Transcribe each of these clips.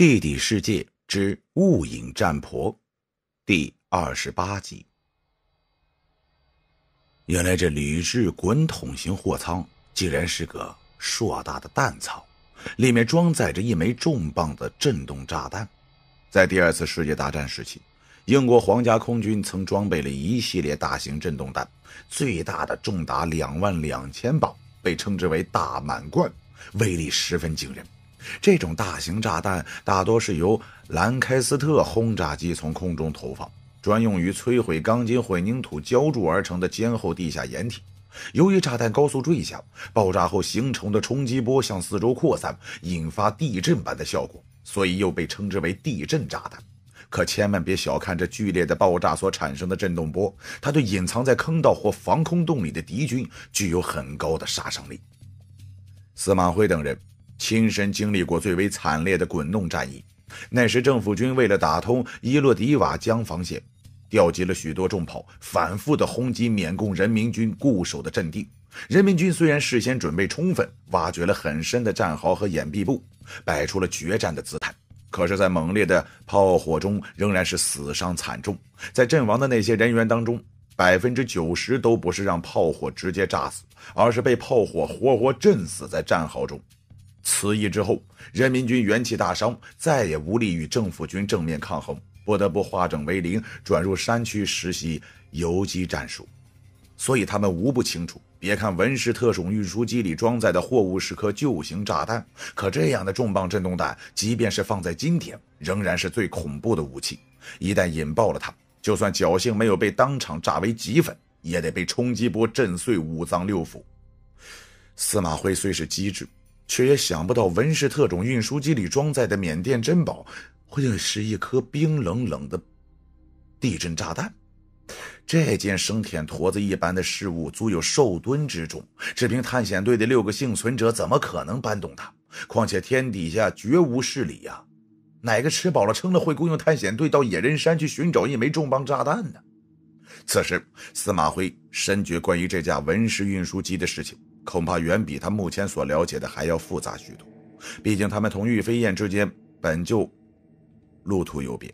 《地底世界之雾影战婆》第二十八集。原来这铝制滚筒型货舱竟然是个硕大的弹仓，里面装载着一枚重磅的震动炸弹。在第二次世界大战时期，英国皇家空军曾装备了一系列大型震动弹，最大的重达两万两千磅，被称之为“大满贯”，威力十分惊人。这种大型炸弹大多是由兰开斯特轰炸机从空中投放，专用于摧毁钢筋混凝土浇筑而成的坚厚地下掩体。由于炸弹高速坠下，爆炸后形成的冲击波向四周扩散，引发地震般的效果，所以又被称之为地震炸弹。可千万别小看这剧烈的爆炸所产生的震动波，它对隐藏在坑道或防空洞里的敌军具有很高的杀伤力。司马徽等人。亲身经历过最为惨烈的滚动战役，那时政府军为了打通伊洛迪瓦江防线，调集了许多重炮，反复的轰击缅共人民军固守的阵地。人民军虽然事先准备充分，挖掘了很深的战壕和掩蔽部，摆出了决战的姿态，可是，在猛烈的炮火中，仍然是死伤惨重。在阵亡的那些人员当中，百分之九十都不是让炮火直接炸死，而是被炮火活活震死在战壕中。此役之后，人民军元气大伤，再也无力与政府军正面抗衡，不得不化整为零，转入山区实习游击战术。所以他们无不清楚，别看文氏特种运输机里装载的货物是颗旧型炸弹，可这样的重磅震动弹，即便是放在今天，仍然是最恐怖的武器。一旦引爆了它，就算侥幸没有被当场炸为齑粉，也得被冲击波震碎五脏六腑。司马徽虽是机智。却也想不到，文氏特种运输机里装载的缅甸珍宝，会是一颗冰冷冷的地震炸弹。这件生舔坨子一般的事物，足有数吨之重，这凭探险队的六个幸存者怎么可能搬动它？况且天底下绝无事理呀！哪个吃饱了撑了会雇佣探险队到野人山去寻找一枚重磅炸弹呢？此时，司马徽深觉关于这架文氏运输机的事情。恐怕远比他目前所了解的还要复杂许多。毕竟他们同玉飞燕之间本就路途有别，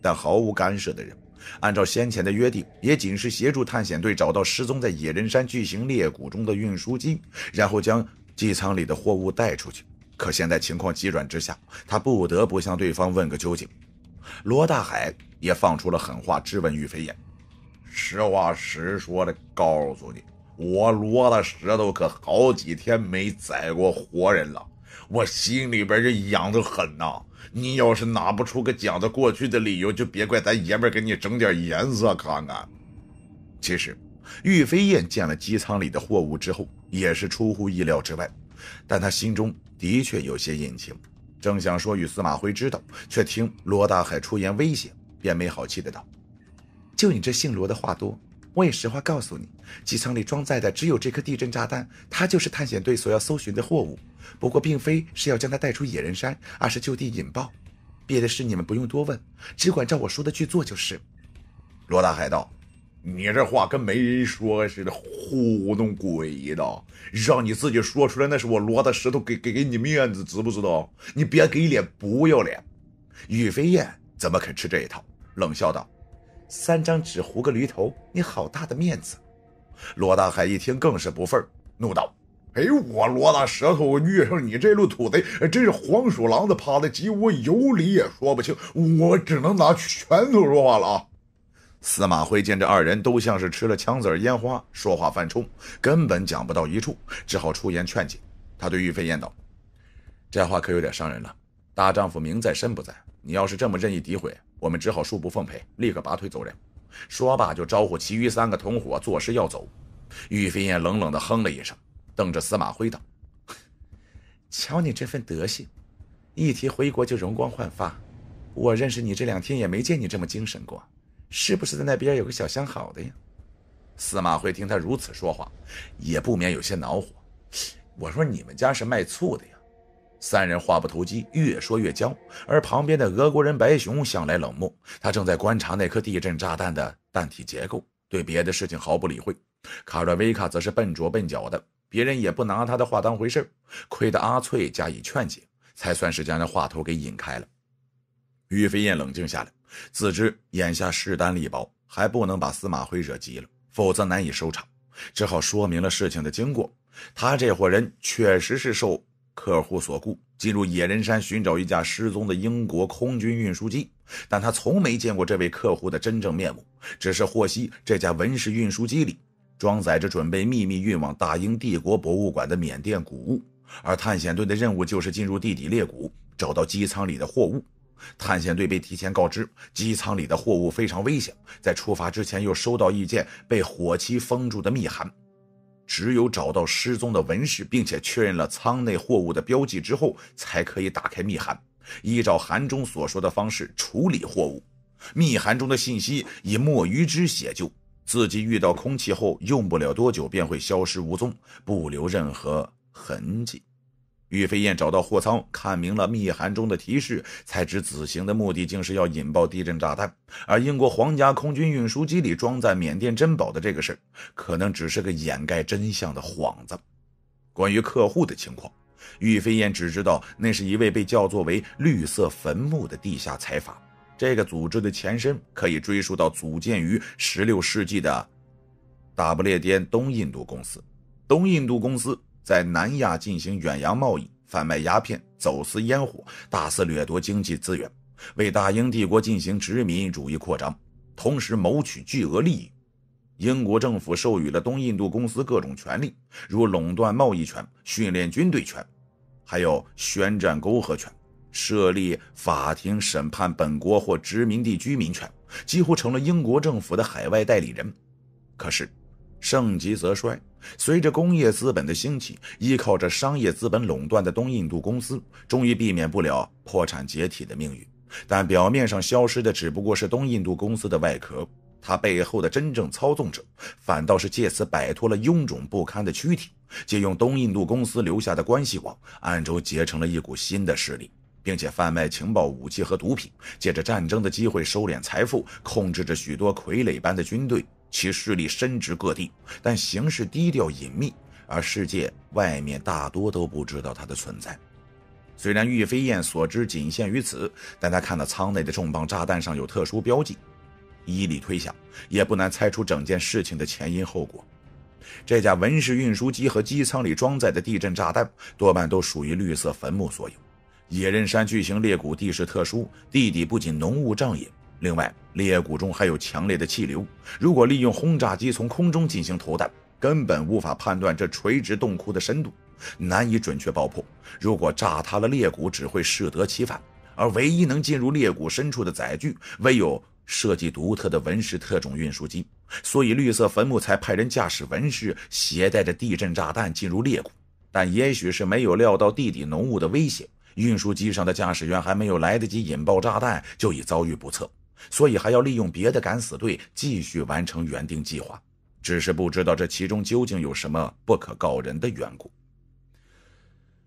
但毫无干涉的人按照先前的约定，也仅是协助探险队找到失踪在野人山巨型裂谷中的运输机，然后将机舱里的货物带出去。可现在情况急转直下，他不得不向对方问个究竟。罗大海也放出了狠话，质问玉飞燕：“实话实说的，告诉你。”我罗大舌头可好几天没宰过活人了，我心里边就痒的很呐！你要是拿不出个讲得过去的理由，就别怪咱爷们给你整点颜色看看。其实，玉飞燕见了机舱里的货物之后，也是出乎意料之外，但他心中的确有些隐情，正想说与司马徽知道，却听罗大海出言威胁，便没好气的道：“就你这姓罗的话多。”我也实话告诉你，机舱里装载的只有这颗地震炸弹，它就是探险队所要搜寻的货物。不过，并非是要将它带出野人山，而是就地引爆。别的事你们不用多问，只管照我说的去做就是。罗大海道：“你这话跟没说似的，糊弄鬼的！让你自己说出来，那是我罗大石头给给给你面子，知不知道？你别给脸不要脸。”宇飞燕怎么肯吃这一套？冷笑道。三张纸糊个驴头，你好大的面子！罗大海一听更是不忿，怒道：“哎，我罗大舌头遇上你这路土贼，真是黄鼠狼子趴的鸡窝，有理也说不清。我只能拿拳头说话了啊！”司马徽见这二人都像是吃了枪子烟花，说话犯冲，根本讲不到一处，只好出言劝解。他对玉飞燕道：“这话可有点伤人了，大丈夫名在身不在。”你要是这么任意诋毁，我们只好恕不奉陪，立刻拔腿走人。说罢，就招呼其余三个同伙，作势要走。玉飞燕冷冷地哼了一声，瞪着司马徽道：“瞧你这份德行，一提回国就容光焕发，我认识你这两天也没见你这么精神过，是不是在那边有个小相好的呀？”司马徽听他如此说话，也不免有些恼火。我说：“你们家是卖醋的呀？”三人话不投机，越说越僵。而旁边的俄国人白熊向来冷漠，他正在观察那颗地震炸弹的弹体结构，对别的事情毫不理会。卡瑞维卡则是笨拙笨脚的，别人也不拿他的话当回事亏得阿翠加以劝解，才算是将那话头给引开了。于飞燕冷静下来，自知眼下势单力薄，还不能把司马徽惹急了，否则难以收场，只好说明了事情的经过。他这伙人确实是受。客户所雇进入野人山寻找一架失踪的英国空军运输机，但他从没见过这位客户的真正面目，只是获悉这架文氏运输机里装载着准备秘密运往大英帝国博物馆的缅甸古物，而探险队的任务就是进入地底裂谷找到机舱里的货物。探险队被提前告知机舱里的货物非常危险，在出发之前又收到一件被火漆封住的密函。只有找到失踪的纹饰，并且确认了舱内货物的标记之后，才可以打开密函。依照函中所说的方式处理货物。密函中的信息以墨鱼汁写就，自己遇到空气后用不了多久便会消失无踪，不留任何痕迹。玉飞燕找到货仓，看明了密函中的提示，才知此行的目的竟是要引爆地震炸弹。而英国皇家空军运输机里装载缅甸珍宝的这个事，可能只是个掩盖真相的幌子。关于客户的情况，玉飞燕只知道那是一位被叫作为“绿色坟墓”的地下财阀。这个组织的前身可以追溯到组建于16世纪的大不列颠东印度公司。东印度公司。在南亚进行远洋贸易，贩卖鸦片，走私烟火，大肆掠夺经济资源，为大英帝国进行殖民主义扩张，同时谋取巨额利益。英国政府授予了东印度公司各种权利，如垄断贸易权、训练军队权，还有宣战沟壑权、设立法庭审判本国或殖民地居民权，几乎成了英国政府的海外代理人。可是，盛极则衰。随着工业资本的兴起，依靠着商业资本垄断的东印度公司终于避免不了破产解体的命运。但表面上消失的只不过是东印度公司的外壳，它背后的真正操纵者，反倒是借此摆脱了臃肿不堪的躯体，借用东印度公司留下的关系网，暗中结成了一股新的势力，并且贩卖情报、武器和毒品，借着战争的机会收敛财富，控制着许多傀儡般的军队。其势力深至各地，但行事低调隐秘，而世界外面大多都不知道它的存在。虽然玉飞燕所知仅限于此，但她看到舱内的重磅炸弹上有特殊标记，依理推想，也不难猜出整件事情的前因后果。这架文氏运输机和机舱里装载的地震炸弹，多半都属于绿色坟墓所有。野人山巨型裂谷地势特殊，地底不仅浓雾障眼。另外，裂谷中还有强烈的气流。如果利用轰炸机从空中进行投弹，根本无法判断这垂直洞窟的深度，难以准确爆破。如果炸塌了裂谷，只会适得其反。而唯一能进入裂谷深处的载具，唯有设计独特的文氏特种运输机。所以，绿色坟墓才派人驾驶文氏，携带着地震炸弹进入裂谷。但也许是没有料到地底浓雾的威胁，运输机上的驾驶员还没有来得及引爆炸弹，就已遭遇不测。所以还要利用别的敢死队继续完成原定计划，只是不知道这其中究竟有什么不可告人的缘故。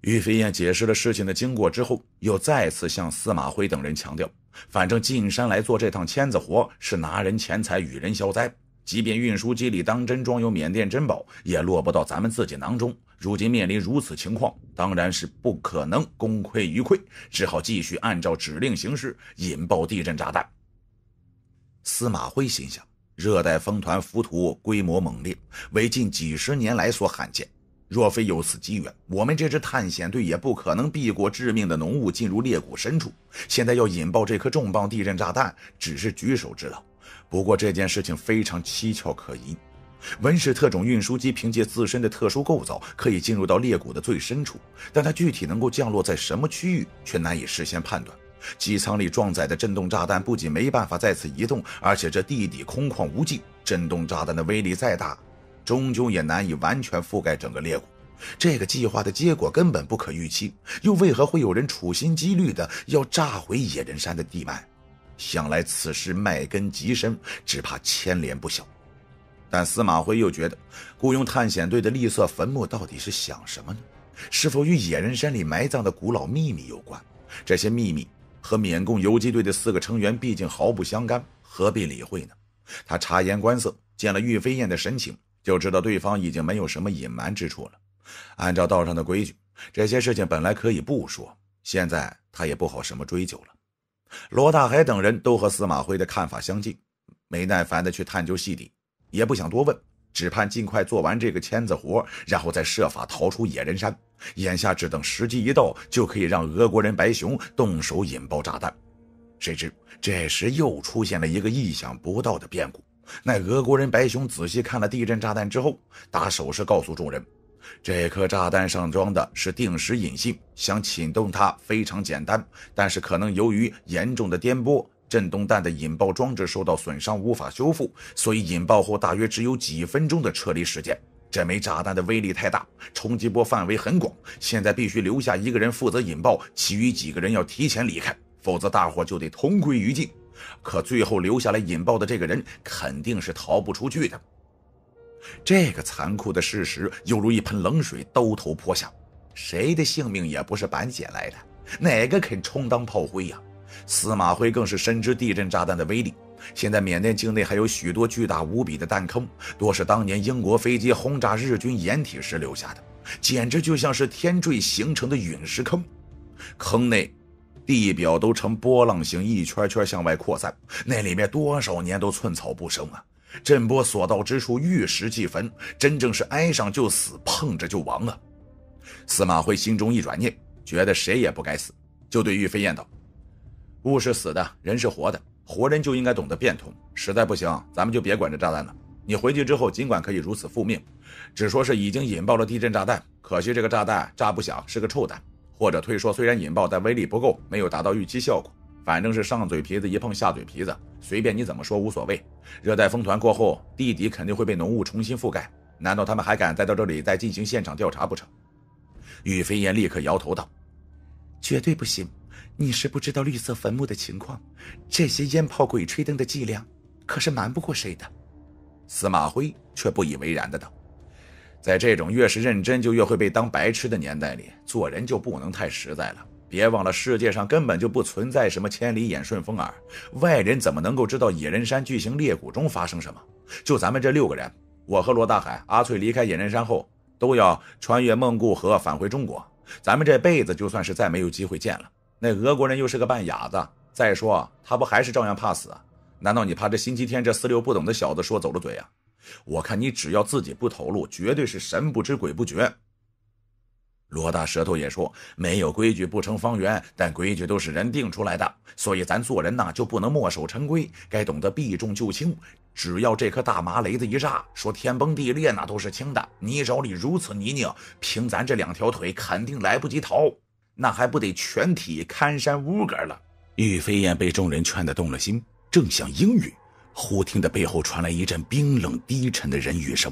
于飞燕解释了事情的经过之后，又再次向司马辉等人强调：反正进山来做这趟签字活是拿人钱财与人消灾，即便运输机里当真装有缅甸珍宝，也落不到咱们自己囊中。如今面临如此情况，当然是不可能功亏一篑，只好继续按照指令行事，引爆地震炸弹。司马辉心想：热带风团浮屠规模猛烈，为近几十年来所罕见。若非有此机缘，我们这支探险队也不可能避过致命的浓雾，进入裂谷深处。现在要引爆这颗重磅地震炸弹，只是举手之劳。不过这件事情非常蹊跷可疑。文氏特种运输机凭借自身的特殊构造，可以进入到裂谷的最深处，但它具体能够降落在什么区域，却难以事先判断。机舱里装载的震动炸弹不仅没办法再次移动，而且这地底空旷无际，震动炸弹的威力再大，终究也难以完全覆盖整个裂谷。这个计划的结果根本不可预期，又为何会有人处心积虑的要炸毁野人山的地脉？想来此事脉根极深，只怕牵连不小。但司马徽又觉得，雇佣探险队的绿色坟墓到底是想什么呢？是否与野人山里埋葬的古老秘密有关？这些秘密。和缅共游击队的四个成员毕竟毫不相干，何必理会呢？他察言观色，见了玉飞燕的神情，就知道对方已经没有什么隐瞒之处了。按照道上的规矩，这些事情本来可以不说，现在他也不好什么追究了。罗大海等人都和司马辉的看法相近，没耐烦的去探究细底，也不想多问。只盼尽快做完这个签字活，然后再设法逃出野人山。眼下只等时机一到，就可以让俄国人白熊动手引爆炸弹。谁知这时又出现了一个意想不到的变故。那俄国人白熊仔细看了地震炸弹之后，打手势告诉众人：“这颗炸弹上装的是定时引信，想启动它非常简单，但是可能由于严重的颠簸。”震动弹的引爆装置受到损伤，无法修复，所以引爆后大约只有几分钟的撤离时间。这枚炸弹的威力太大，冲击波范围很广。现在必须留下一个人负责引爆，其余几个人要提前离开，否则大伙就得同归于尽。可最后留下来引爆的这个人肯定是逃不出去的。这个残酷的事实犹如一盆冷水兜头泼下，谁的性命也不是板捡来的，哪个肯充当炮灰呀？司马辉更是深知地震炸弹的威力。现在缅甸境内还有许多巨大无比的弹坑，多是当年英国飞机轰炸日军掩体时留下的，简直就像是天坠形成的陨石坑。坑内地表都呈波浪形，一圈圈向外扩散。那里面多少年都寸草不生啊！震波所到之处，玉石俱焚，真正是挨上就死，碰着就亡啊！司马辉心中一转念，觉得谁也不该死，就对玉飞燕道。物是死的，人是活的，活人就应该懂得变通。实在不行，咱们就别管这炸弹了。你回去之后，尽管可以如此复命，只说是已经引爆了地震炸弹，可惜这个炸弹炸不响，是个臭蛋，或者退说虽然引爆，但威力不够，没有达到预期效果。反正是上嘴皮子一碰下嘴皮子，随便你怎么说无所谓。热带风团过后，地底肯定会被浓雾重新覆盖，难道他们还敢再到这里再进行现场调查不成？宇飞燕立刻摇头道：“绝对不行。”你是不知道绿色坟墓的情况，这些烟炮鬼吹灯的伎俩，可是瞒不过谁的。司马徽却不以为然的道：“在这种越是认真就越会被当白痴的年代里，做人就不能太实在了。别忘了，世界上根本就不存在什么千里眼顺风耳，外人怎么能够知道野人山巨型裂谷中发生什么？就咱们这六个人，我和罗大海、阿翠离开野人山后，都要穿越孟固河返回中国，咱们这辈子就算是再没有机会见了。”那俄国人又是个半哑子，再说他不还是照样怕死？难道你怕这星期天这四六不懂的小子说走了嘴啊？我看你只要自己不透露，绝对是神不知鬼不觉。罗大舌头也说：“没有规矩不成方圆，但规矩都是人定出来的，所以咱做人呢就不能墨守成规，该懂得避重就轻。只要这颗大麻雷子一炸，说天崩地裂那都是轻的。泥沼里如此泥泞，凭咱这两条腿肯定来不及逃。”那还不得全体看山乌格了？玉飞燕被众人劝得动了心，正想应允，忽听得背后传来一阵冰冷低沉的人语声。